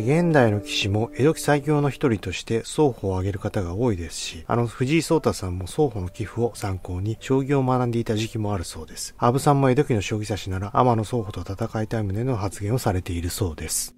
現代の騎士も江戸期最強の一人として双方を挙げる方が多いですし、あの藤井聡太さんも双方の寄付を参考に将棋を学んでいた時期もあるそうです。羽生さんも江戸期の将棋指しなら天野双方と戦いたい旨の発言をされているそうです。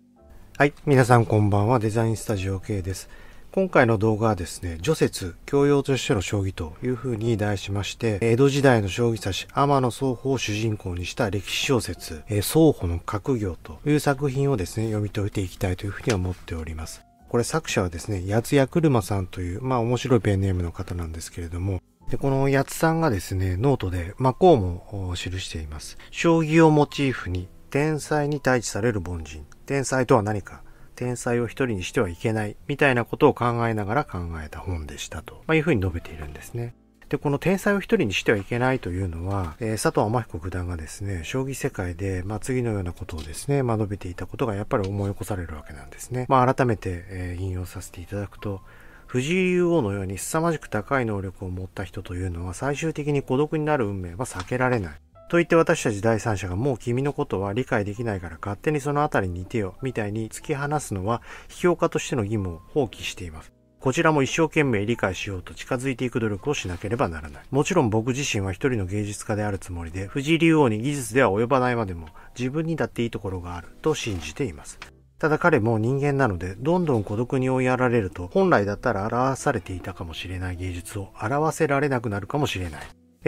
はい、皆さんこんばんは、デザインスタジオ K です。今回の動画はですね、除雪、教養としての将棋というふうに題しまして、江戸時代の将棋指し、天野双方を主人公にした歴史小説、双方の格行という作品をですね、読み解いていきたいというふうに思っております。これ作者はですね、八谷車さんという、まあ面白いペンネームの方なんですけれども、で、この八津さんがですね、ノートで、まあ、こうも記しています。将棋をモチーフに、天才に対峙される凡人。天才とは何か。天才を一人にしてはいけないみたいなことを考えながら考えた本でしたと、まあ、いうふうに述べているんですね。で、この天才を一人にしてはいけないというのは、えー、佐藤天彦九段がですね、将棋世界で、まあ、次のようなことをですね、まあ、述べていたことがやっぱり思い起こされるわけなんですね。まあ、改めて、えー、引用させていただくと、藤井竜王のように凄まじく高い能力を持った人というのは最終的に孤独になる運命は避けられない。と言って私たち第三者がもう君のことは理解できないから勝手にその辺りにいてよ、みたいに突き放すのは、批評家としての義務を放棄しています。こちらも一生懸命理解しようと近づいていく努力をしなければならない。もちろん僕自身は一人の芸術家であるつもりで、藤井竜王に技術では及ばないまでも、自分にだっていいところがあると信じています。ただ彼も人間なので、どんどん孤独に追いやられると、本来だったら表されていたかもしれない芸術を表せられなくなるかもしれない。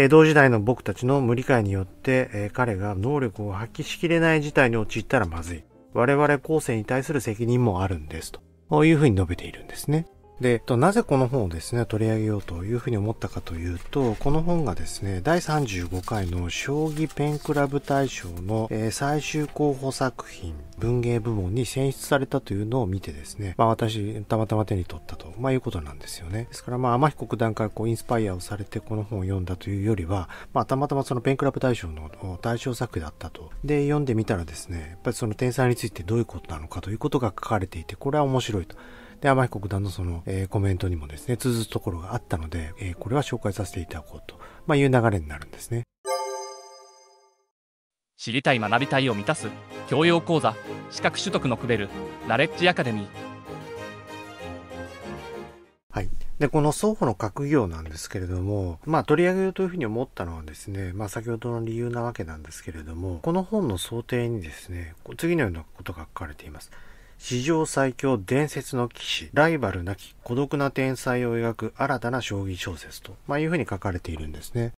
同時代の僕たちの無理解によって、彼が能力を発揮しきれない事態に陥ったらまずい。我々後世に対する責任もあるんです。というふうに述べているんですね。で、なぜこの本をですね、取り上げようというふうに思ったかというと、この本がですね、第35回の将棋ペンクラブ大賞の、最終候補作品、文芸部門に選出されたというのを見てですね、まあ私、たまたま手に取ったと、まあいうことなんですよね。ですからまあ、天彦九段からこうインスパイアをされてこの本を読んだというよりは、まあたまたまそのペンクラブ大賞の大賞作だったと。で、読んでみたらですね、やっぱりその天才についてどういうことなのかということが書かれていて、これは面白いと。で、甘い国団のその、えー、コメントにもですね、通ずるところがあったので、えー、これは紹介させていただこうと、まあ、いう流れになるんですね。知りたい学びたいを満たす教養講座資格取得のくべるナレッジアカデミーはいで、この双方の格業なんですけれども、まあ取り上げようというふうに思ったのはですね、まあ先ほどの理由なわけなんですけれども、この本の想定にですね、次のようなことが書かれています。史上最強伝説の騎士、ライバルなき孤独な天才を描く新たな将棋小説と、まあ、いうふうに書かれているんですね。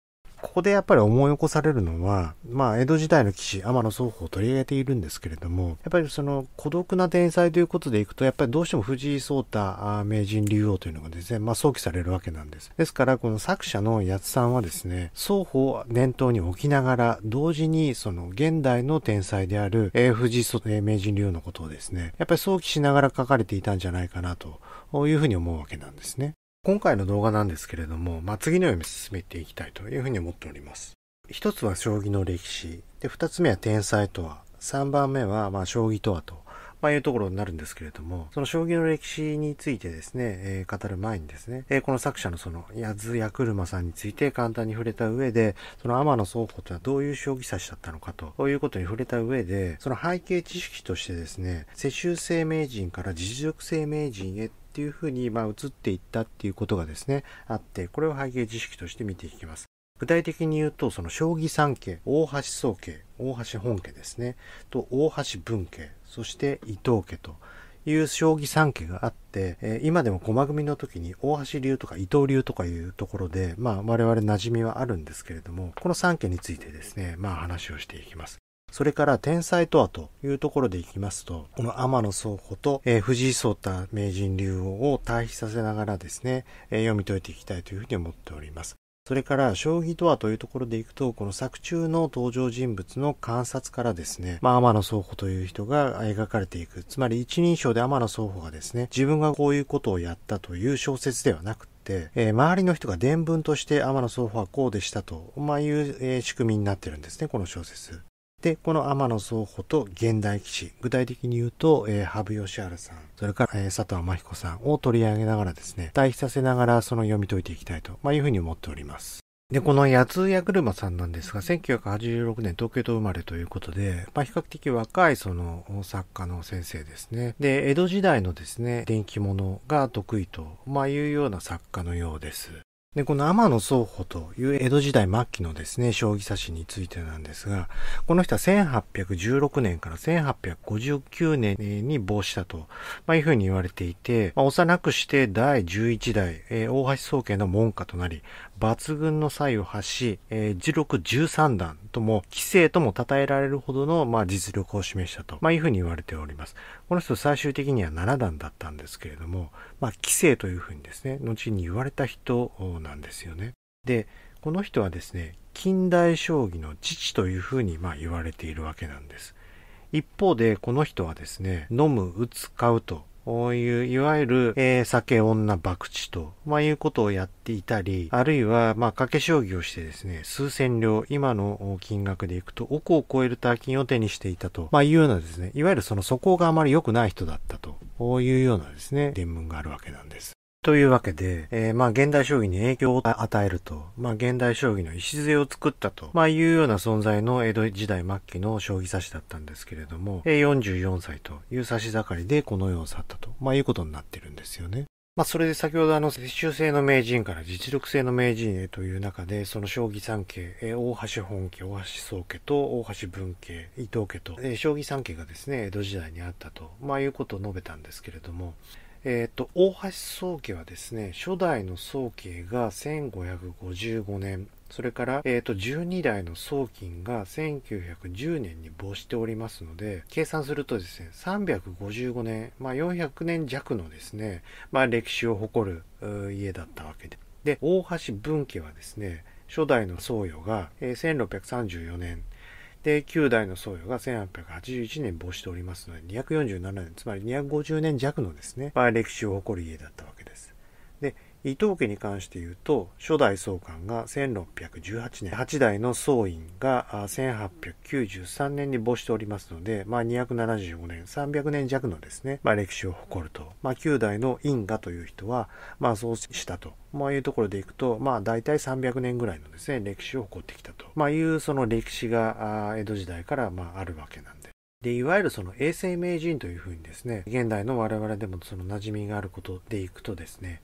ここでやっぱり思い起こされるのは、まあ、江戸時代の騎士、天野双方を取り上げているんですけれども、やっぱりその孤独な天才ということでいくと、やっぱりどうしても藤井聡太名人竜王というのがですね、まあ、想起されるわけなんです。ですから、この作者の八津さんはですね、双方を念頭に置きながら、同時にその現代の天才である、え藤井聡太名人竜王のことをですね、やっぱり想起しながら書かれていたんじゃないかなというふうに思うわけなんですね。今回の動画なんですけれども、まあ、次のように進めていきたいというふうに思っております。一つは将棋の歴史、で、二つ目は天才とは、三番目はまあ将棋とはとまあ、いうところになるんですけれども、その将棋の歴史についてですね、えー、語る前にですね、えー、この作者のその、矢津矢車さんについて簡単に触れた上で、その天野宗庫とはどういう将棋指しだったのかということに触れた上で、その背景知識としてですね、世襲生命人から実力生命人へっていうふうに、まあ、移っていったっていうことがですね、あって、これを背景知識として見ていきます。具体的に言うと、その将棋三家、大橋宗家、大橋本家ですね、と大橋文家、そして伊藤家という将棋三家があって、えー、今でも駒組の時に大橋流とか伊藤流とかいうところで、まあ我々馴染みはあるんですけれども、この三家についてですね、まあ話をしていきます。それから天才とはというところでいきますと、この天野倉庫と、えー、藤井聡太名人竜王を対比させながらですね、えー、読み解いていきたいというふうに思っております。それから将棋とはというところでいくと、この作中の登場人物の観察からですね、まあ天野宗庫という人が描かれていく。つまり一人称で天野宗庫がですね、自分がこういうことをやったという小説ではなくて、っえー、周りの人が伝聞として天野宗法はこうでしたと、まあ、いう、えー、仕組みになってるんですね、この小説。で、この天野総保と現代騎士、具体的に言うと、えー、羽生善治さん、それから、えー、佐藤真彦さんを取り上げながらですね、対比させながらその読み解いていきたいと、まあ、いうふうに思っております。で、この八津屋車さんなんですが、1986年東京都生まれということで、まあ、比較的若いその作家の先生ですね。で、江戸時代のですね、電気物が得意と、まあ、いうような作家のようです。で、この天野宗保という江戸時代末期のですね、将棋指しについてなんですが、この人は1816年から1859年に亡したと、まあ、いうふうに言われていて、まあ、幼くして第11代、えー、大橋宗家の門下となり、抜群の才を発し、えー、次録13段とも、規制とも称えられるほどの、まあ、実力を示したと、まあ、いうふうに言われております。この人最終的には7段だったんですけれども、まあ、規制というふうにですね、後に言われた人なんですよね。で、この人はですね、近代将棋の父というふうにまあ言われているわけなんです。一方で、この人はですね、飲む、打つ、買うと、こういう、いわゆる、えー、酒女博打と、まあ、いうことをやっていたり、あるいは、まあ、掛け将棋をしてですね、数千両、今の金額でいくと、億を超える大金を手にしていたと、まあ、いうようなですね、いわゆるその素行があまり良くない人だったと、こういうようなですね、伝聞があるわけなんです。というわけで、えー、まあ現代将棋に影響を与えると、まあ現代将棋の礎を作ったと、まあいうような存在の江戸時代末期の将棋指しだったんですけれども、44歳という指し盛りでこの世を去ったと、まあいうことになってるんですよね。まあ、それで先ほどあの、世襲制の名人から実力制の名人へという中で、その将棋三家、大橋本家、大橋宗家と大橋文家、伊藤家と、将棋三家がですね、江戸時代にあったと、まあ、いうことを述べたんですけれども、えー、と、大橋宗家はですね、初代の宗家が1555年、それから、えー、と、12代の宗金が1910年に没しておりますので、計算するとですね、355年、まあ400年弱のですね、まあ歴史を誇る家だったわけで。で、大橋文家はですね、初代の宗与が、1634年、で、9代の僧侶が1881年没しておりますので、247年、つまり250年弱のですね、まあ、歴史を誇る家だったわけです。伊藤家に関して言うと、初代総監が1618年、8代の総院が1893年に没しておりますので、まあ275年、300年弱のですね、まあ歴史を誇ると。まあ9代の因果という人は、まあそうしたと。まあいうところでいくと、まあ大体300年ぐらいのですね、歴史を誇ってきたと。まあいうその歴史が江戸時代からまああるわけなんで。で、いわゆるその永世名人というふうにですね、現代の我々でもその馴染みがあることでいくとですね、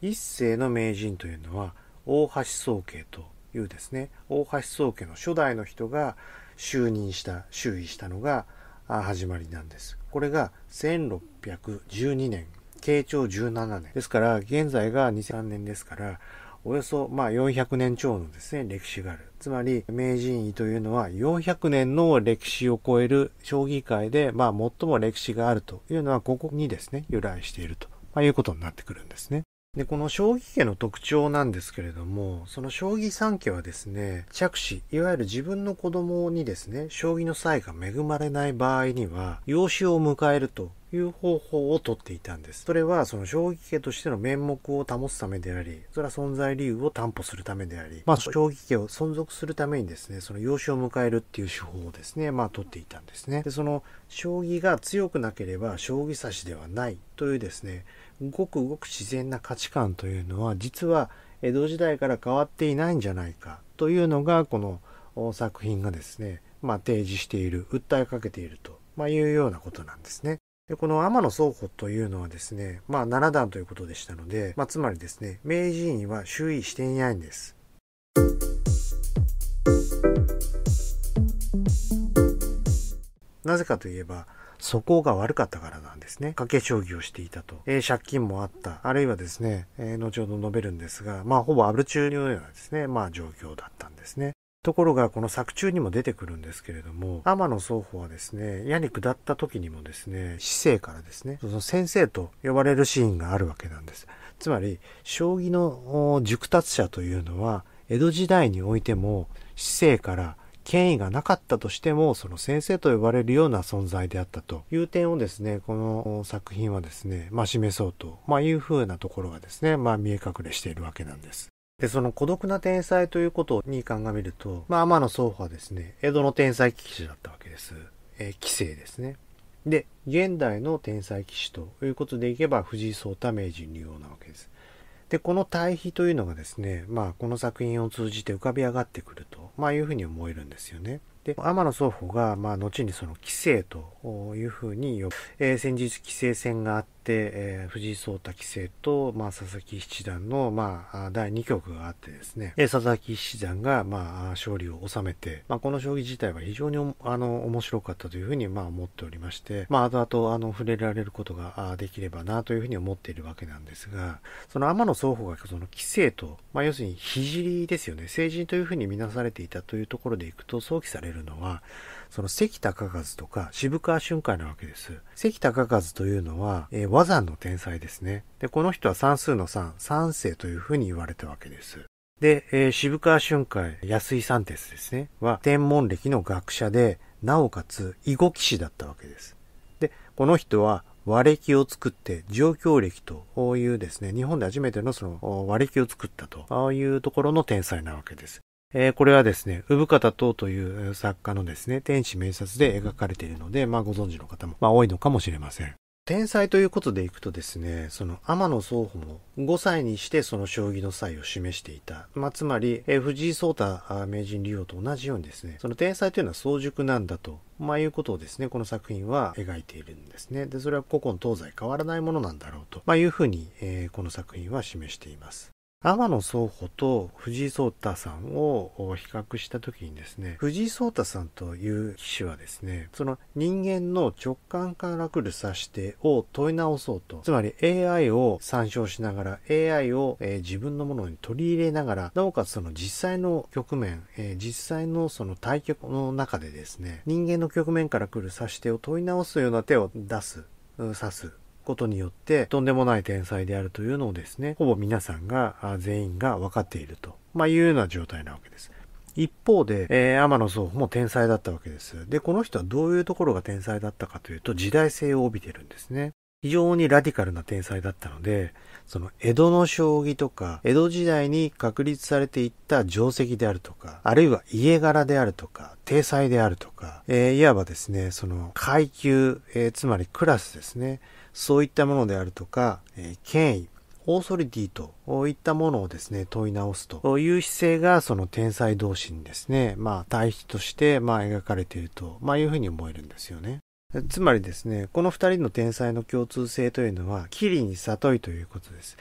一世の名人というのは大橋宗慶というですね大橋宗家の初代の人が就任した就位したのが始まりなんですこれが1612年慶長17年ですから現在が2003年ですからおよそまあ400年超のですね歴史があるつまり名人位というのは400年の歴史を超える将棋界でまあ最も歴史があるというのはここにですね由来していると、まあ、いうことになってくるんですねで、この将棋家の特徴なんですけれども、その将棋三家はですね、着手、いわゆる自分の子供にですね、将棋の才が恵まれない場合には、養子を迎えるという方法をとっていたんです。それはその将棋家としての面目を保つためであり、それは存在理由を担保するためであり、まあ将棋家を存続するためにですね、その養子を迎えるっていう手法をですね、まあとっていたんですね。で、その将棋が強くなければ将棋指しではないというですね、ごくごく自然な価値観というのは実は江戸時代から変わっていないんじゃないかというのがこの作品がですね、まあ提示している、訴えかけているとまあ、いうようなことなんですね。で、この天野倉庫というのはですね、まあ7段ということでしたので、まあつまりですね、明治院は周囲していないんです。なぜかといえば、素行が悪かったからなんですね。掛け将棋をしていたと。えー、借金もあった。あるいはですね、えー、後ほど述べるんですが、まあ、ほぼアブル中のようなですね、まあ、状況だったんですね。ところがこの作中にも出てくるんですけれども天野宗方はですね矢に下った時にもですね市政からですねその先生と呼ばれるシーンがあるわけなんですつまり将棋の熟達者というのは江戸時代においても市政から権威がなかったとしてもその先生と呼ばれるような存在であったという点をですねこの作品はですねまあ示そうと、まあ、いうふうなところがですねまあ見え隠れしているわけなんです。で、その孤独な天才ということに鑑みると、まあ、天野宗法はですね、江戸の天才騎士だったわけです。えー、棋聖ですね。で、現代の天才騎士ということでいけば、藤井聡太名人竜王なわけです。で、この対比というのがですね、まあ、この作品を通じて浮かび上がってくると、まあ、いうふうに思えるんですよね。で、天野双方が、まあ、後にその、棋聖というふうに呼ぶ、えー、先日棋聖戦があって、えー、藤井聡太棋聖と、まあ、佐々木七段の、まあ、第2局があってですね、えー、佐々木七段が、まあ、勝利を収めて、まあ、この将棋自体は非常にあの面白かったというふうに、まあ、思っておりまして、まあ、後々あの触れられることができればなというふうに思っているわけなんですが、その天野双方がその棋聖と、まあ、要するに聖ですよね、成人というふうに見なされていたというところでいくと、想起されるのは、その関高和とか渋川春海なわけです。関高和というのは、えー、和山の天才ですね。で、この人は算数の算、三世というふうに言われたわけです。で、えー、渋川春海、安井三哲ですね、は天文歴の学者で、なおかつ囲碁騎士だったわけです。で、この人は和暦を作って、状況歴というですね、日本で初めてのその和暦を作ったとああいうところの天才なわけです。えー、これはですね、産方等という作家のですね、天使名察で描かれているので、まあご存知の方も、まあ多いのかもしれません。天才ということでいくとですね、その天野宗保も5歳にしてその将棋の才を示していた。まあ、つまり、藤井聡太名人竜王と同じようにですね、その天才というのは早熟なんだと、まあ、いうことをですね、この作品は描いているんですね。で、それは古今東西変わらないものなんだろうと、まあ、いうふうに、えー、この作品は示しています。天野宗穂と藤井聡太さんを比較した時にですね、藤井聡太さんという騎士はですね、その人間の直感から来る指し手を問い直そうと、つまり AI を参照しながら、AI を、えー、自分のものに取り入れながら、なおかつその実際の局面、えー、実際のその対局の中でですね、人間の局面から来る指し手を問い直すような手を出す、指すことによってとんでもない天才であるというのをですね、ほぼ皆さんが、全員が分かっていると、まあ、いうような状態なわけです。一方で、えー、天野宗も天才だったわけです。で、この人はどういうところが天才だったかというと、時代性を帯びてるんですね。非常にラディカルな天才だったので、その江戸の将棋とか、江戸時代に確立されていった定石であるとか、あるいは家柄であるとか、体裁であるとか、えー、いわばですね、その階級、えー、つまりクラスですね。そういったものであるとか、えー、権威、オーソリティといったものをですね、問い直すという姿勢が、その天才同士にですね、まあ、対比として、まあ、描かれていると、まあ、いうふうに思えるんですよね。つまりですね、この二人の天才の共通性というのは、キリに悟りということです。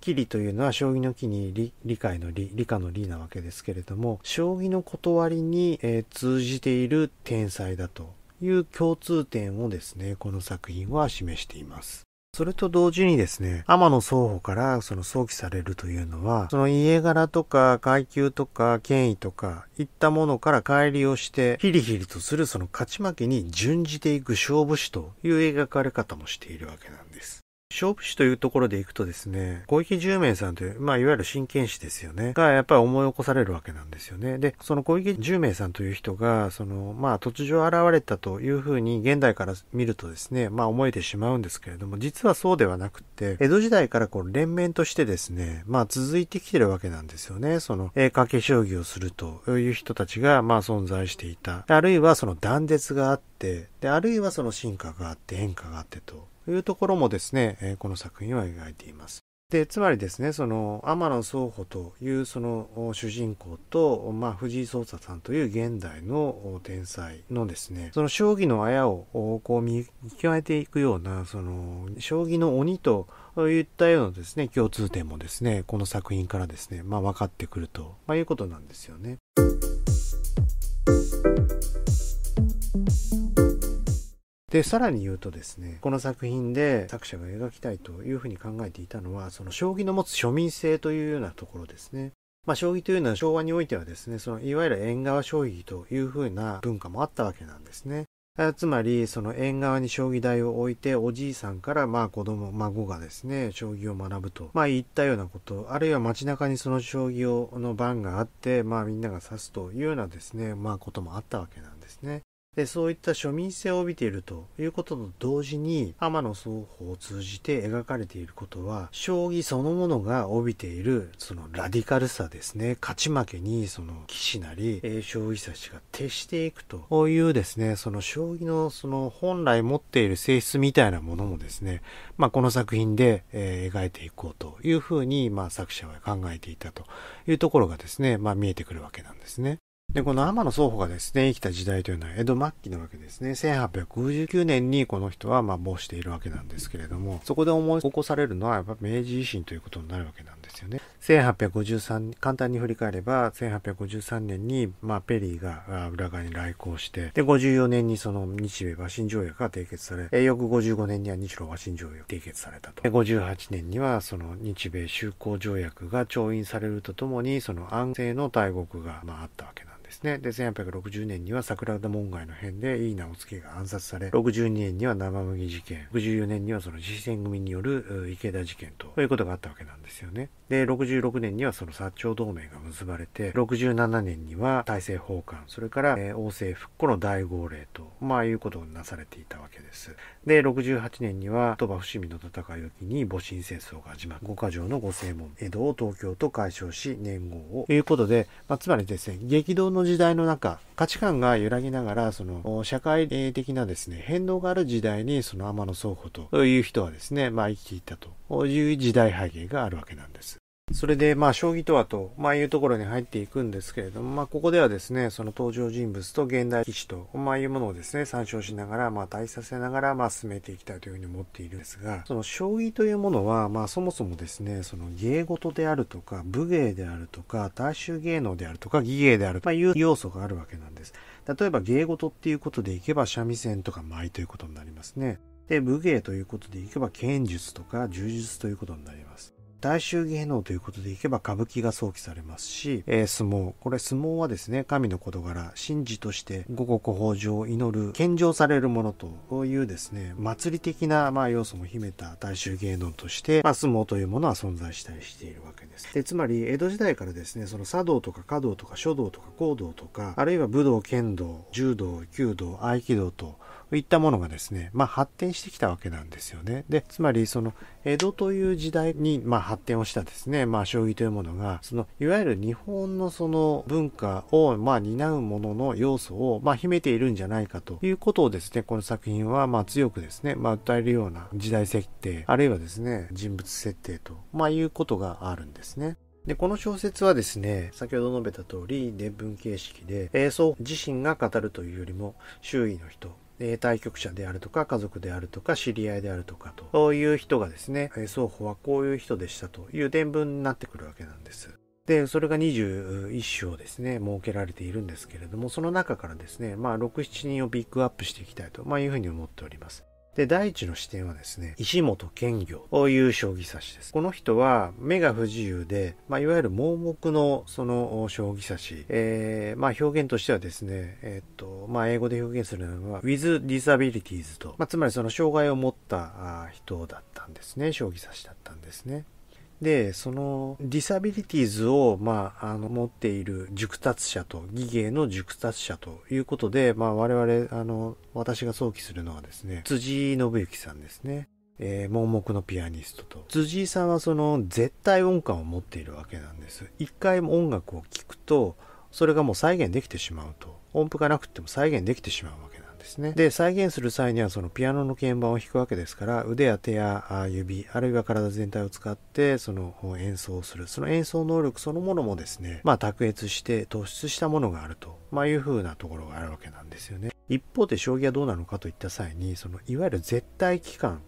キリというのは将棋の木に理理解の理、理科の理なわけですけれども、将棋の断りに、えー、通じている天才だという共通点をですね、この作品は示しています。それと同時にですね、天野双方からその想起されるというのは、その家柄とか階級とか権威とか、いったものから乖離をして、ヒリヒリとするその勝ち負けに準じていく勝負師という描かれ方もしているわけなんです。勝負師というところでいくとですね、小池十名さんという、まあ、いわゆる真剣士ですよね、がやっぱり思い起こされるわけなんですよね。で、その小池十名さんという人が、その、まあ、突如現れたというふうに現代から見るとですね、まあ、思えてしまうんですけれども、実はそうではなくて、江戸時代からこう、連綿としてですね、まあ、続いてきてるわけなんですよね。その、えー、掛け将棋をするという人たちが、まあ、存在していた。あるいはその断絶があって、で、あるいはその進化があって、変化があってと。というところもですね、この作品は描いています。で、つまりですね、その、天野宗穂というその主人公と、まあ、藤井聡太さんという現代の天才のですね、その将棋のあやをこう見極めていくような、その、将棋の鬼といったようなですね、共通点もですね、この作品からですね、まあ、分かってくると、まあ、いうことなんですよね。で、さらに言うとですね、この作品で作者が描きたいというふうに考えていたのは、その将棋の持つ庶民性というようなところですね。まあ、将棋というのは昭和においてはですね、そのいわゆる縁側将棋というふうな文化もあったわけなんですね。つまり、その縁側に将棋台を置いて、おじいさんからまあ子供、孫がですね、将棋を学ぶと、まあ言ったようなこと、あるいは街中にその将棋をの番があって、まあみんなが指すというようなですね、まあこともあったわけなんですね。でそういった庶民性を帯びているということと同時に天野双方を通じて描かれていることは将棋そのものが帯びているそのラディカルさですね勝ち負けにその棋士なり、え将棋指しが徹していくというですねその将棋のその本来持っている性質みたいなものもですね、まあ、この作品で、え描いていこうというふうに、まあ、作者は考えていたというところがですね、まあ、見えてくるわけなんですね。で、この天野双方がですね、生きた時代というのは江戸末期なわけですね。1859年にこの人はまあ亡しているわけなんですけれども、そこで思い起こされるのはやっぱ明治維新ということになるわけなんですよね。1853、簡単に振り返れば、1853年にまあペリーが裏側に来航して、で、54年にその日米和親条約が締結され、翌55年には日露和親条約が締結されたと。で、58年にはその日米修好条約が調印されるとともに、その安政の大国がまああったわけなんです。ですね。で、1860年には桜田門外の変で井伊直けが暗殺され、62年には生麦事件、64年にはその事戦組による池田事件と、いうことがあったわけなんですよね。で、66年にはその薩長同盟が結ばれて、67年には大政奉還、それから、えー、王政復古の大号令と、まあいうことになされていたわけです。で、68年には鳥羽伏見の戦いを機に戊辰戦争が始まる。五箇条の御正門、江戸を東京と解消し、年号を。ということで、まあ、つまりですね、激動の時代の中、価値観が揺らぎながら、その、社会的なですね、変動がある時代に、その天野宗庫という人はですね、まあ生きていたという時代背景があるわけなんです。それで、まあ、将棋とはと、まあ、いうところに入っていくんですけれども、まあ、ここではですね、その登場人物と現代棋士と、まあ、いうものをですね、参照しながら、まあ、対させながら、まあ、進めていきたいというふうに思っているんですが、その将棋というものは、まあ、そもそもですね、その芸事であるとか、武芸であるとか、大衆芸能であるとか、技芸であるという要素があるわけなんです。例えば、芸事っていうことでいけば、三味線とか舞ということになりますね。で、武芸ということでいけば、剣術とか柔術ということになります。大衆芸能ということでいけば歌舞伎が想起されますし、えー、相撲。これ相撲はですね、神の事柄、神事として五穀豊穣を祈る、献上されるものとこういうですね、祭り的なまあ要素も秘めた大衆芸能として、まあ、相撲というものは存在したりしているわけです。でつまり、江戸時代からですね、その茶道とか華道とか書道とか講道とか、あるいは武道、剣道、柔道、弓道、合気道と、といったものがですね、まあ、発展してきたわけなんですよね。で、つまりその江戸という時代に、まあ、発展をしたですね、まあ、将棋というものが、そのいわゆる日本のその文化を、まあ、担うものの要素を、まあ、秘めているんじゃないかということをですね、この作品は、まあ、強くですね、まあ、訴えるような時代設定、あるいはですね、人物設定と、まあ、いうことがあるんですね。で、この小説はですね、先ほど述べた通り、伝文形式で、映像自身が語るというよりも、周囲の人、対局者であるとか家族であるとか知り合いであるとかとそういう人がですね、双方はこういう人でしたという伝文になってくるわけなんです。で、それが21章ですね、設けられているんですけれども、その中からですね、まあ、6、7人をピックアップしていきたいと、まあ、いうふうに思っております。で、第一の視点はですね、石本健業という将棋指しです。この人は目が不自由で、まあ、いわゆる盲目のその将棋指し、えー、まあ、表現としてはですね、えー、っと、まあ、英語で表現するのは、with disabilities と、まあ、つまりその障害を持った人だったんですね、将棋指しだったんですね。で、そのディサビリティーズを、まあ、あの、持っている熟達者と、技芸の熟達者ということで、まあ、我々、あの、私が想起するのはですね、辻信之さんですね。えー、盲目のピアニストと。辻井さんはその絶対音感を持っているわけなんです。一回も音楽を聴くと、それがもう再現できてしまうと。音符がなくても再現できてしまうわけですね。で、再現する際にはそのピアノの鍵盤を弾くわけですから、腕や手や指、あるいは体全体を使って、その演奏する。その演奏能力そのものもですね、まあ、卓越して突出したものがあると、まあ、いうふうなところがあるわけなんですよね。一方で将棋はどうなのかといった際に、その、いわゆる絶対期間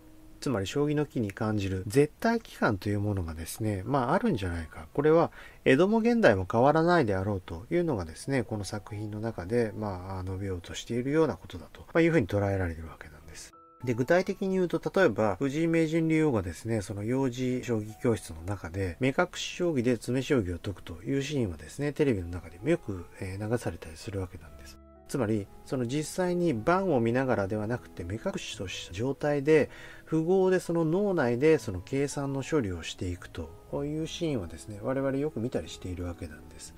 つまり将棋の木に感じる絶対期間というものがですね、まああるんじゃないか。これは江戸も現代も変わらないであろうというのがですね、この作品の中で、まあ、述べようとしているようなことだというふうに捉えられているわけなんです。で、具体的に言うと、例えば、藤井名人竜王がですね、その幼児将棋教室の中で、目隠し将棋で詰将棋を解くというシーンはですね、テレビの中でもよく流されたりするわけなんです。つまりその実際に盤を見ながらではなくて目隠しとした状態で符号でその脳内でその計算の処理をしていくというシーンはですね我々よく見たりしているわけなんです。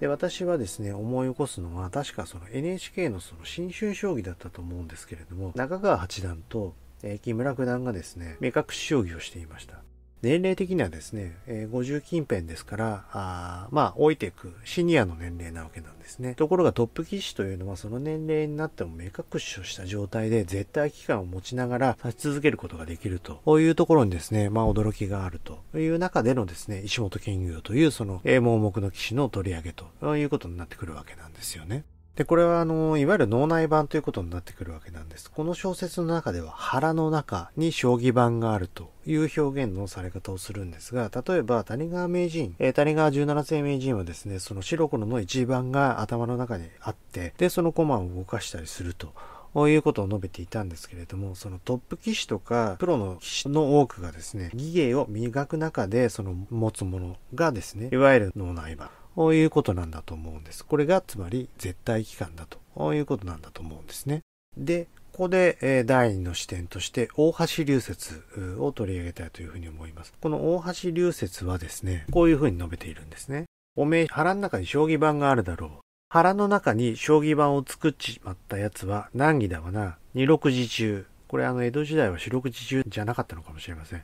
で私はですね思い起こすのは確かその NHK のその新春将棋だったと思うんですけれども中川八段と木村九段がですね目隠し将棋をしていました年齢的にはですね、えー、50近辺ですから、あまあ、老いていくシニアの年齢なわけなんですね。ところがトップ棋士というのはその年齢になっても目隠しをした状態で絶対期間を持ちながら指し続けることができるというところにですね、まあ、驚きがあるという中でのですね、石本健業というその、え盲目の棋士の取り上げということになってくるわけなんですよね。で、これはあの、いわゆる脳内版ということになってくるわけなんです。この小説の中では腹の中に将棋盤があるという表現のされ方をするんですが、例えば谷川名人、えー、谷川十七世名人はですね、その白黒の一番が頭の中にあって、で、その駒を動かしたりすると。ういうことを述べていたんですけれども、そのトップ棋士とか、プロの棋士の多くがですね、技芸を磨く中で、その持つものがですね、いわゆる脳内版。こういうことなんだと思うんです。これがつまり絶対期間だということなんだと思うんですね。で、ここで第二の視点として大橋流説を取り上げたいというふうに思います。この大橋流説はですね、こういうふうに述べているんですね。おめえ腹の中に将棋盤があるだろう。腹の中に将棋盤を作っちまったやつは難儀だわな。二六時中。これあの江戸時代は四六時中じゃなかったのかもしれません。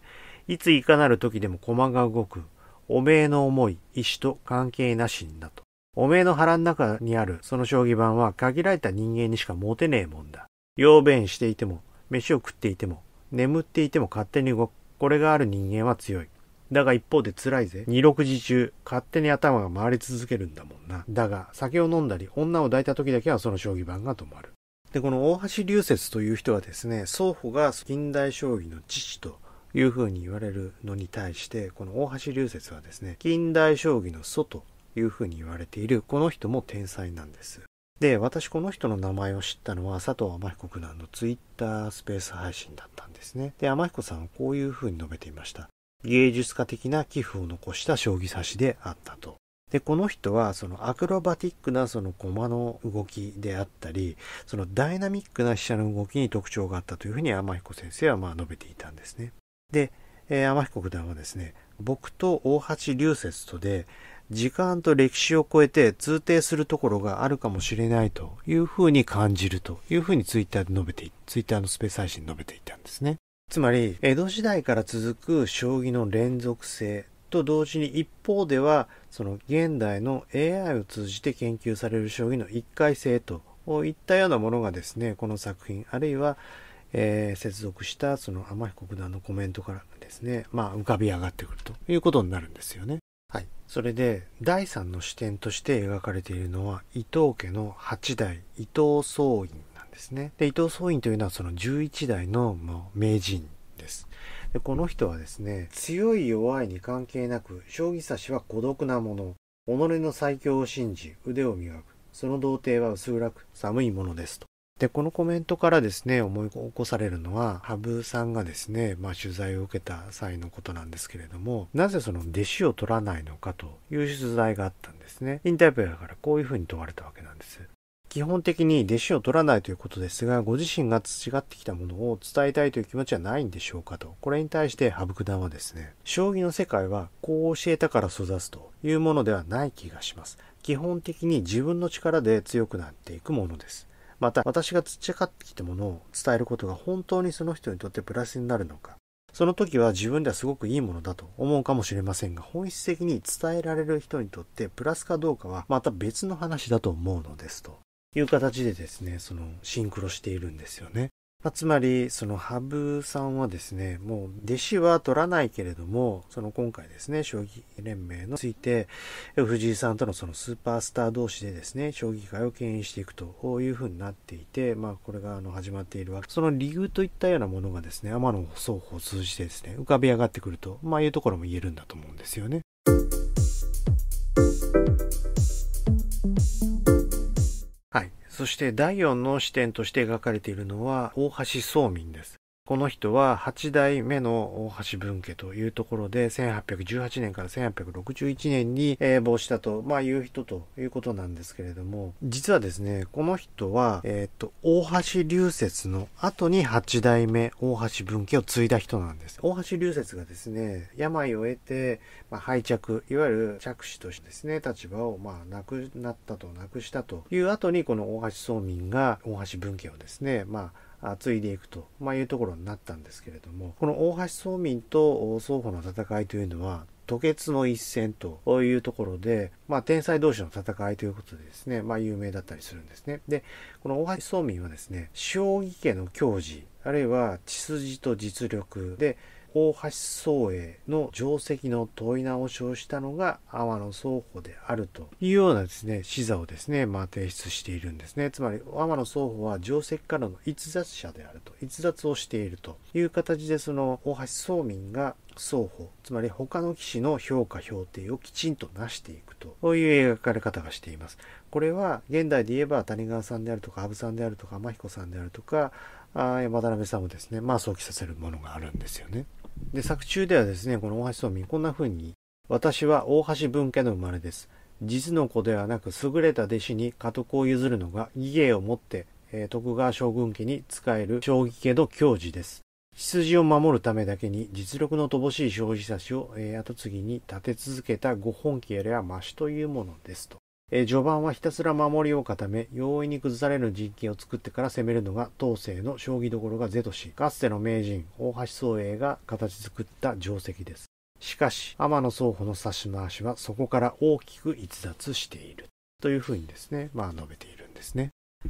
いついかなる時でも駒が動く。おめえの思い、意志と関係なしだと。おめえの腹ん中にあるその将棋盤は限られた人間にしか持てねえもんだ。用弁していても、飯を食っていても、眠っていても勝手に動く。これがある人間は強い。だが一方で辛いぜ。二六時中、勝手に頭が回り続けるんだもんな。だが、酒を飲んだり、女を抱いた時だけはその将棋盤が止まる。で、この大橋流雪という人はですね、双方が近代将棋の父というふうに言われるのに対してこの大橋流説はですね近代将棋の祖というふうに言われているこの人も天才なんですで私この人の名前を知ったのは佐藤天彦九段のツイッタースペース配信だったんですねで天彦さんはこういうふうに述べていました芸術家的な寄付を残した将棋指しであったとで、この人は、そのアクロバティックなその駒の動きであったり、そのダイナミックな飛車の動きに特徴があったというふうに天彦先生はまあ述べていたんですね。で、えー、天彦九段はですね、僕と大橋流節とで、時間と歴史を超えて通底するところがあるかもしれないというふうに感じるというふうにツイッターで述べて、ツイッターのスペース配信に述べていたんですね。つまり、江戸時代から続く将棋の連続性と同時に一方では、その現代の AI を通じて研究される将棋の一回性といったようなものがですね、この作品、あるいはえー、接続したその天彦九段のコメントからですね、まあ、浮かび上がってくるということになるんですよね。はい。それで、第三の視点として描かれているのは、伊藤家の八代、伊藤総院なんですね。で、伊藤総院というのはその十一代の名人です。で、この人はですね、強い弱いに関係なく、将棋指しは孤独なもの、己の最強を信じ、腕を磨く。その童貞は薄暗く寒いものですと。で、このコメントからですね、思い起こされるのは、羽生さんがですね、まあ、取材を受けた際のことなんですけれども、なぜその弟子を取らないのかという取材があったんですね。インタビューからこういうふうに問われたわけなんです。基本的に弟子を取らないということですが、ご自身が培ってきたものを伝えたいという気持ちはないんでしょうかと。これに対して羽生九段はですね、将棋の世界はこう教えたから育つというものではない気がします。基本的に自分の力で強くなっていくものです。また私が培ってきたものを伝えることが本当にその人にとってプラスになるのか、その時は自分ではすごくいいものだと思うかもしれませんが、本質的に伝えられる人にとってプラスかどうかはまた別の話だと思うのですという形でですね、そのシンクロしているんですよね。まあ、つまり、その羽生さんはですね、もう弟子は取らないけれども、その今回ですね、将棋連盟について、藤井さんとのそのスーパースター同士でですね、将棋界を牽引していくというふうになっていて、まあこれがあの始まっているわけ。その理由といったようなものがですね、天野双方を通じてですね、浮かび上がってくると、まあいうところも言えるんだと思うんですよね。そして第4の視点として描かれているのは大橋宗民です。この人は8代目の大橋文家というところで、1818年から1861年に亡したと、まあ、いう人ということなんですけれども、実はですね、この人は、えっ、ー、と、大橋流雪の後に8代目大橋文家を継いだ人なんです。大橋流雪がですね、病を得て、まあ、廃着、いわゆる着手としてですね、立場を、まあ、なくなったと、なくしたという後に、この大橋宗民が大橋文家をですね、まあ、継いでいくと、まいうところになったんですけれども、この大橋宗民と双方の戦いというのは、吐血の一戦というところで、まあ、天才同士の戦いということでですね、まあ、有名だったりするんですね。で、この大橋宗民はですね、将棋家の矜持、あるいは血筋と実力で、大橋宗栄の定石の問い直しをしたのが天野宗保であるというようなですね、視座をですね、まあ、提出しているんですね。つまり、天野宗保は定石からの逸脱者であると、逸脱をしているという形で、その大橋宗民が双方、つまり他の棋士の評価評定をきちんとなしていくと、ういう描かれ方がしています。これは現代で言えば谷川さんであるとか、羽生さんであるとか、天彦さんであるとか、あ渡辺さんをですね、まあ想起させるものがあるんですよね。で、作中ではですね、この大橋宗美、こんな風に、私は大橋文家の生まれです。実の子ではなく優れた弟子に家督を譲るのが義芸をもって、え徳川将軍家に仕える将棋家の教授です。羊を守るためだけに実力の乏しい将棋指しを、え後継ぎに立て続けたご本家やりはましというものですと。えー、序盤はひたすら守りを固め、容易に崩される陣形を作ってから攻めるのが、当世の将棋どころが是とし、かつての名人、大橋宗英が形作った定石です。しかし、天野宗歩の指し回しはそこから大きく逸脱している。というふうにですね、まあ述べているんですね。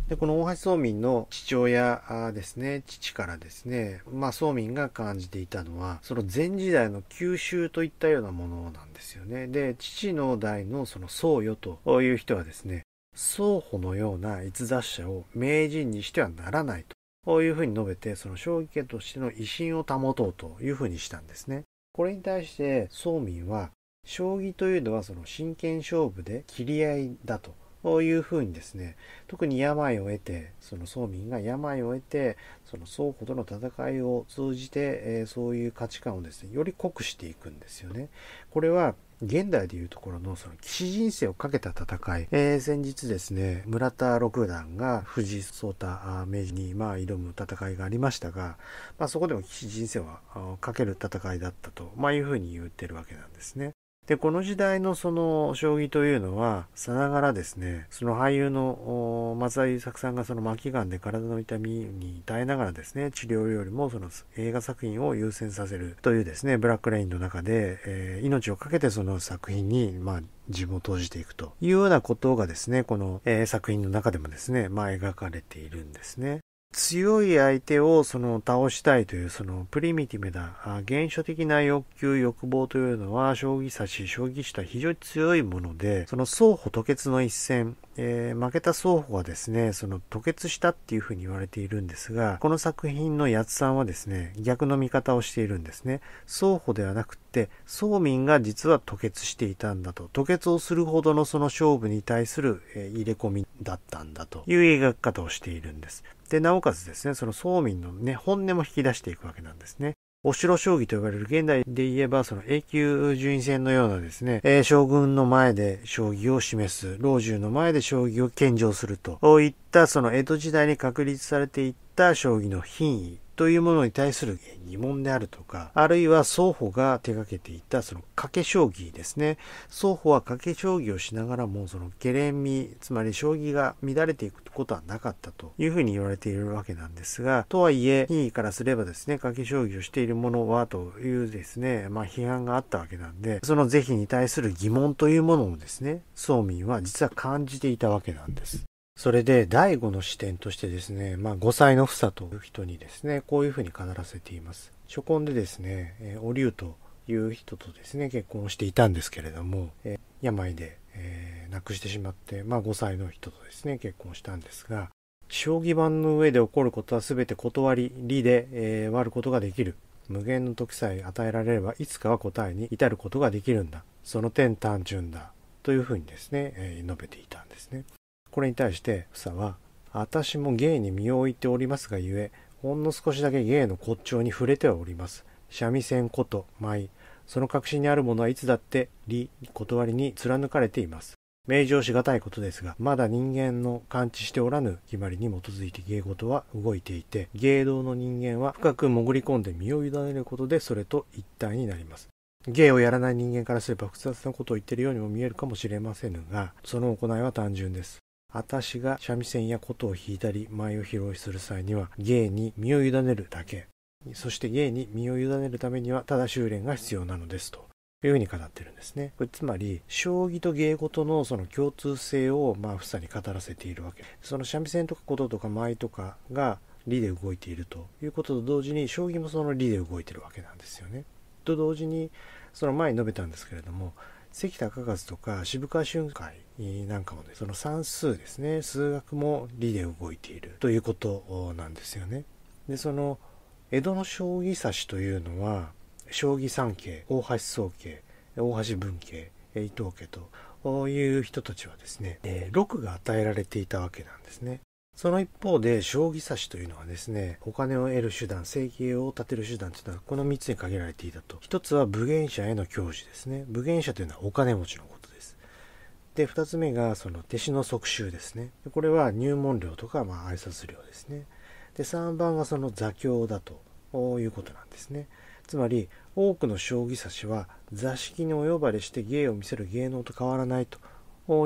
でこの大橋宗民の父親ですね父からですねまあ宗民が感じていたのはその前時代の九州といったようなものなんですよねで父の代のその宗与という人はですね宗保のような逸脱者を名人にしてはならないというふうに述べてその将棋家としての威信を保とうというふうにしたんですねこれに対して宗民は将棋というのはその真剣勝負で切り合いだというふうにですね、特に病を得て、その村民が病を得て、その宋庫との戦いを通じて、えー、そういう価値観をですね、より濃くしていくんですよね。これは、現代でいうところのその騎士人生をかけた戦い、えー、先日ですね村田六段が藤井聡太明治にまあ挑む戦いがありましたが、まあ、そこでも騎士人生はかける戦いだったと、まあ、いうふうに言ってるわけなんですね。で、この時代のその将棋というのは、さながらですね、その俳優の松田優作さんがその巻きがんで体の痛みに耐えながらですね、治療よりもその映画作品を優先させるというですね、ブラックレインの中で、えー、命を懸けてその作品に、まあ、自分を投じていくというようなことがですね、この、えー、作品の中でもですね、まあ描かれているんですね。強い相手をその倒したいというそのプリミティブな原初的な欲求欲望というのは将棋指し将棋下非常に強いものでその双方吐血の一戦えー、負けた双方はですね、その吐血したっていうふうに言われているんですが、この作品の八つさんはですね、逆の見方をしているんですね。双方ではなくて、双民が実は吐血していたんだと、吐血をするほどのその勝負に対する、えー、入れ込みだったんだという描き方をしているんです。で、なおかつですね、その双民のね、本音も引き出していくわけなんですね。お城将棋と呼ばれる現代で言えばその永久順位戦のようなですね、えー、将軍の前で将棋を示す、老中の前で将棋を献上するといったその江戸時代に確立されていった将棋の品位というものに対する疑問であるとか、あるいは双方が手掛けていたその賭け将棋ですね。双方は賭け将棋をしながらも、そのゲレン味、つまり将棋が乱れていくことはなかったというふうに言われているわけなんですが、とはいえ、品位からすればですね、賭け将棋をしている者はというですね、まあ批判があったわけなんで、その是非に対する疑問というものをですね、宋民は実は感じていたわけなんです。それで第5の視点としてですね、まあ、5歳の房という人にですね、こういうふうに語らせています。初婚でですね、えー、お竜という人とですね、結婚していたんですけれども、えー、病で、えー、亡くしてしまって、まあ、5歳の人とですね、結婚したんですが、将棋盤の上で起こることは全て断り、理で、えー、割ることができる。無限の時さえ与えられれば、いつかは答えに至ることができるんだ。その点単純だ。というふうにですね、えー、述べていたんですね。これに対して房は「私も芸に身を置いておりますがゆえほんの少しだけ芸の骨頂に触れてはおります」三味線こと舞その核心にあるものはいつだって理断りに貫かれています名状しがたいことですがまだ人間の感知しておらぬ決まりに基づいて芸事は動いていて芸道の人間は深く潜り込んで身を委ねることでそれと一体になります芸をやらない人間からすれば複雑なことを言っているようにも見えるかもしれませんがその行いは単純です私が三味線や琴を弾いたり舞を披露する際には芸に身を委ねるだけそして芸に身を委ねるためにはただ修練が必要なのですというふうに語ってるんですね。これつまり、将棋と芸事のその共通性を、まあ、に語らせているわけ。その三味線とか琴とか舞とかが理で動いているということと同時に、将棋もその理で動いてるわけなんですよね。と同時に、その前に述べたんですけれども、関高和とか渋川俊海なんかもね、その算数ですね、数学も理で動いているということなんですよね。で、その、江戸の将棋指しというのは、将棋三家、大橋宗家、大橋文家、伊藤家という人たちはですね、えが与えられていたわけなんですね。その一方で、将棋指しというのはですね、お金を得る手段、生計を立てる手段というのは、この3つに限られていたと。一つは、武芸者への教授ですね。武芸者というのはお金持ちのことです。で、2つ目が、その、弟子の即習ですね。これは入門料とか、まあ、挨拶料ですね。で、3番がその座教だということなんですね。つまり、多くの将棋指しは、座敷にお呼ばれして芸を見せる芸能と変わらないと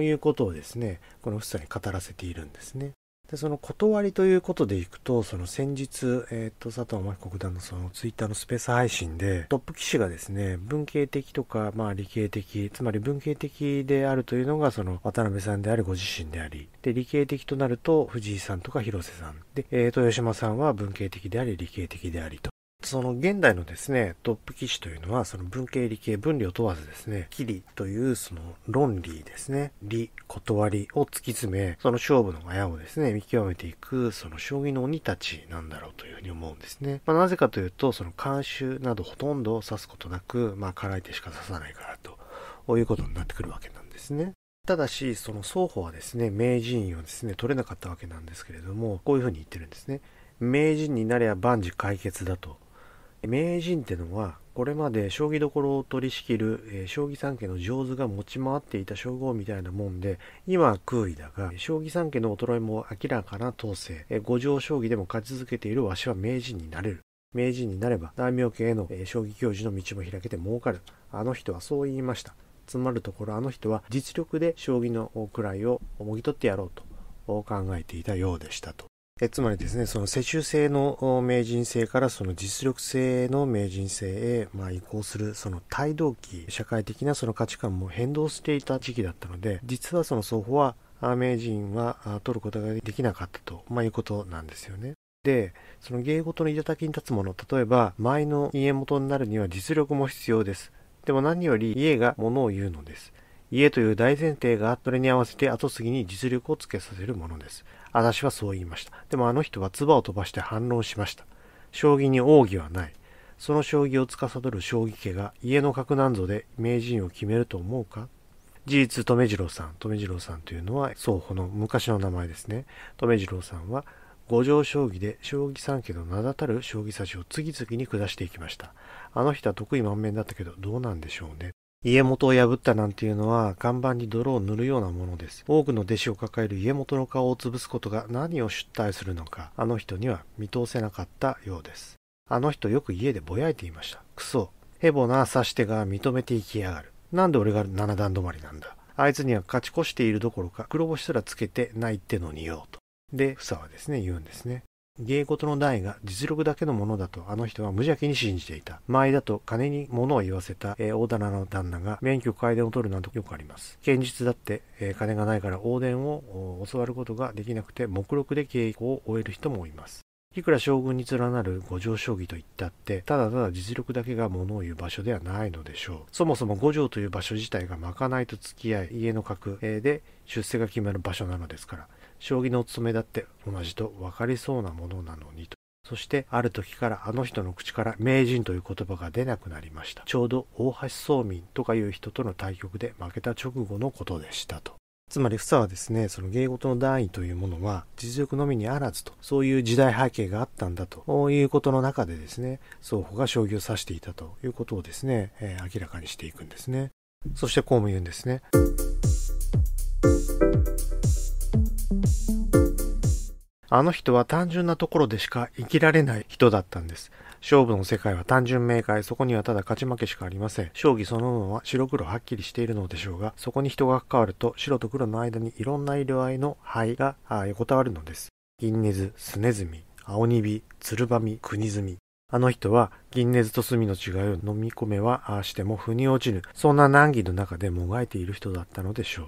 いうことをですね、この夫妻に語らせているんですね。で、その断りということでいくと、その先日、えっ、ー、と、佐藤真彦九段のそのツイッターのスペース配信で、トップ棋士がですね、文系的とか、まあ理系的、つまり文系的であるというのが、その渡辺さんであり、ご自身であり、で、理系的となると、藤井さんとか広瀬さん、で、えー、豊島さんは文系的であり、理系的でありと。その現代のですね、トップ棋士というのは、その文系理系分を問わずですね、キリというその論理ですね、理、断りを突き詰め、その勝負のあをですね、見極めていく、その将棋の鬼たちなんだろうというふうに思うんですね。まあ、なぜかというと、その慣習などほとんど指すことなく、まあ、辛い手しか指さないからということになってくるわけなんですね。ただし、その双方はですね、名人をですね、取れなかったわけなんですけれども、こういうふうに言ってるんですね。名人になれば万事解決だと。名人ってのはこれまで将棋どころを取り仕切る、えー、将棋三家の上手が持ち回っていた称号みたいなもんで今は空位だが将棋三家の衰えも明らかな統制、えー、五条将棋でも勝ち続けているわしは名人になれる名人になれば大名家への、えー、将棋教授の道も開けて儲かるあの人はそう言いましたつまるところあの人は実力で将棋の位をもぎ取ってやろうと考えていたようでしたとえつまりですね、その世襲制の名人制からその実力制の名人制へ、まあ、移行するその帯同期、社会的なその価値観も変動していた時期だったので、実はその双方は名人は取ることができなかったと、まあ、いうことなんですよね。で、その芸事の頂に立つもの、例えば、前の家元になるには実力も必要です。でも何より家がものを言うのです。家という大前提がそれに合わせて後継ぎに実力をつけさせるものです。私はそう言いました。でもあの人は唾を飛ばして反論しました。将棋に奥義はない。その将棋を司る将棋家が家の格なんぞで名人を決めると思うか事実、留次郎さん。留次郎さんというのは、双方の昔の名前ですね。留次郎さんは、五条将棋で将棋三家の名だたる将棋指しを次々に下していきました。あの人は得意満面だったけど、どうなんでしょうね。家元を破ったなんていうのは看板に泥を塗るようなものです。多くの弟子を抱える家元の顔を潰すことが何を出退するのか、あの人には見通せなかったようです。あの人よく家でぼやいていました。クソ。ヘボな刺し手が認めていきやがる。なんで俺が七段止まりなんだ。あいつには勝ち越しているどころか、黒星すらつけてないってのによと。で、ふさはですね、言うんですね。芸事の代が実力だけのものだとあの人は無邪気に信じていた。前だと金に物を言わせた、えー、大棚の旦那が免許改伝を取るなどよくあります。現実だって、えー、金がないから大伝を教わることができなくて目録で稽古を終える人もいます。いくら将軍に連なる五条将棋といったって、ただただ実力だけが物を言う場所ではないのでしょう。そもそも五条という場所自体がまかないと付き合い、家の格で出世が決まる場所なのですから。将棋のお勤めだって同じと分かりそうなものなのにと。そしてある時からあの人の口から名人という言葉が出なくなりました。ちょうど大橋宗民とかいう人との対局で負けた直後のことでしたと。つまり、房はですね、その芸事の段位というものは、実力のみにあらずと、そういう時代背景があったんだということの中でですね、双方が将棋を指していたということをですね、えー、明らかにしていくんですね。そしてこうも言うんですね。あの人は単純なところでしか生きられない人だったんです。勝負の世界は単純明快、そこにはただ勝ち負けしかありません。将棋そのものは白黒はっきりしているのでしょうが、そこに人が関わると白と黒の間にいろんな色合いの灰が横たわるのです。銀ネズ、スネズミ、青ニビ、ツルバミ、クニズミ。あの人は銀ネズと墨の違いを飲み込めはああしても腑に落ちぬ、そんな難儀の中でもがいている人だったのでしょう。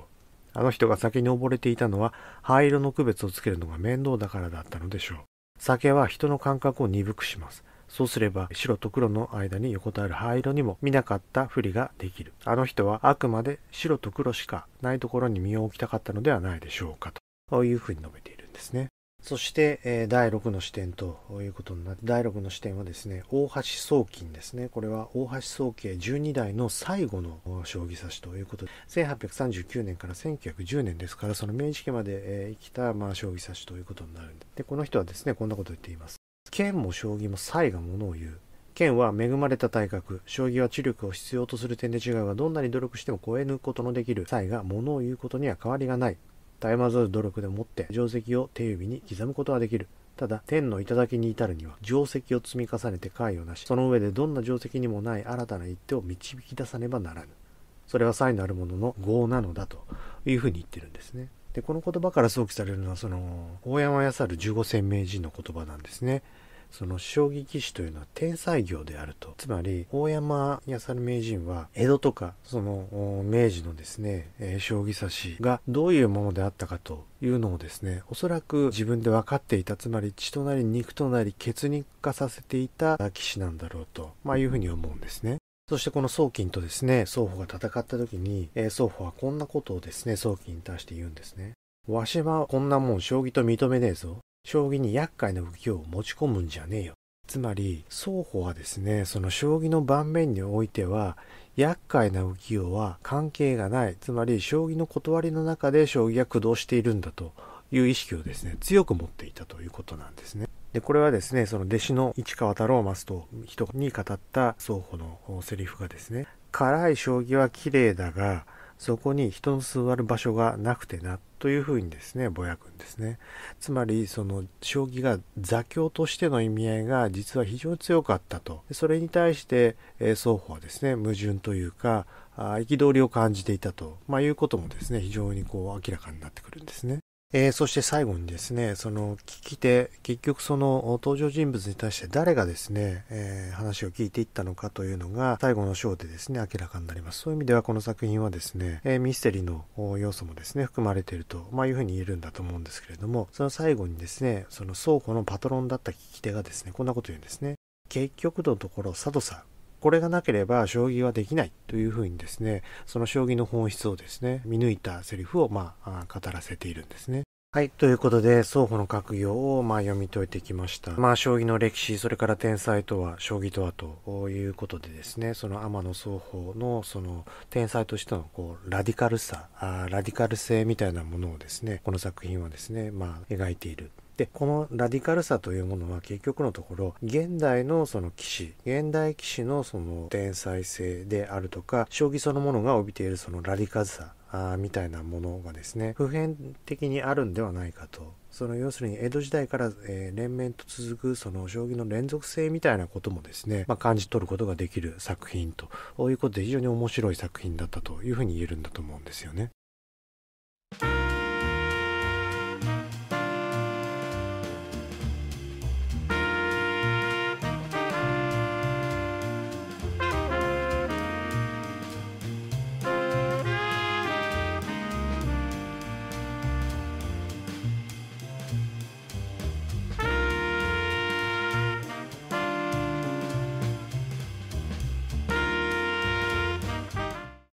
あの人が酒に溺れていたのは灰色の区別をつけるのが面倒だからだったのでしょう。酒は人の感覚を鈍くします。そうすれば白と黒の間に横たわる灰色にも見なかったふりができる。あの人はあくまで白と黒しかないところに身を置きたかったのではないでしょうかというふうに述べているんですね。そして、え第6の視点ということになって、第6の視点はですね、大橋宗金ですね。これは大橋宗慶12代の最後の将棋指しということで、1839年から1910年ですから、その明治期まで、え生きた、まあ、将棋指しということになるんでで、この人はですね、こんなことを言っています。剣も将棋も才がものを言う。剣は恵まれた体格、将棋は知力を必要とする点で違うが、どんなに努力しても超え抜くことのできる才がものを言うことには変わりがない。絶え間ざる努力でもって定石を手指に刻むことができる。ただ、天の頂に至るには、定石を積み重ねて解をなし、その上でどんな定石にもない新たな一手を導き出さねばならぬ。それは才のあるものの業なのだというふうに言ってるんですね。で、この言葉から想起されるのは、その、大山康る十五千名人の言葉なんですね。その将棋棋士というのは天才業であると。つまり、大山康晴名人は、江戸とか、その、明治のですね、え将棋指しがどういうものであったかというのをですね、おそらく自分で分かっていた、つまり血となり肉となり血肉化させていた棋士なんだろうと、まあいうふうに思うんですね。そしてこの宗金とですね、双方が戦った時に、え双方はこんなことをですね、宗金に対して言うんですね。わしはこんなもん将棋と認めねえぞ。将棋に厄介な動きを持ち込むんじゃねえよ。つまり、双方はですね、その将棋の盤面においては、厄介な浮世は関係がない。つまり、将棋の断りの中で将棋が駆動しているんだという意識をですね、強く持っていたということなんですね。で、これはですね、その弟子の市川太郎スと人に語った双方のセリフがですね、辛い将棋は綺麗だが、そこに人の座る場所がなくてなというふうにですねぼやくんですねつまりその将棋が座教としての意味合いが実は非常に強かったとそれに対して、え双方はですね矛盾というか憤りを感じていたと、まあ、いうこともですね非常にこう明らかになってくるんですね。えー、そして最後にですね、その聞き手、結局その登場人物に対して誰がですね、えー、話を聞いていったのかというのが最後の章でですね、明らかになります。そういう意味ではこの作品はですね、えー、ミステリーの要素もですね、含まれていると、まあいうふうに言えるんだと思うんですけれども、その最後にですね、その倉庫のパトロンだった聞き手がですね、こんなこと言うんですね。結局のところ、佐渡さん、これがなければ将棋はできないというふうにですね、その将棋の本質をですね、見抜いたセリフをまあ語らせているんですね。はい。ということで、双方の格言をまあ読み解いてきました。まあ、将棋の歴史、それから天才とは、将棋とはということでですね、その天野双方の、その、天才としての、こう、ラディカルさあ、ラディカル性みたいなものをですね、この作品はですね、まあ、描いているで、このラディカルさというものは結局のところ、現代のその騎士、現代騎士のその天才性であるとか、将棋そのものが帯びているそのラディカルさ、あみたいなものがですね、普遍的にあるんではないかとその要するに江戸時代から、え連綿と続くその将棋の連続性みたいなこともですね、まあ、感じ取ることができる作品ということで非常に面白い作品だったというふうに言えるんだと思うんですよね。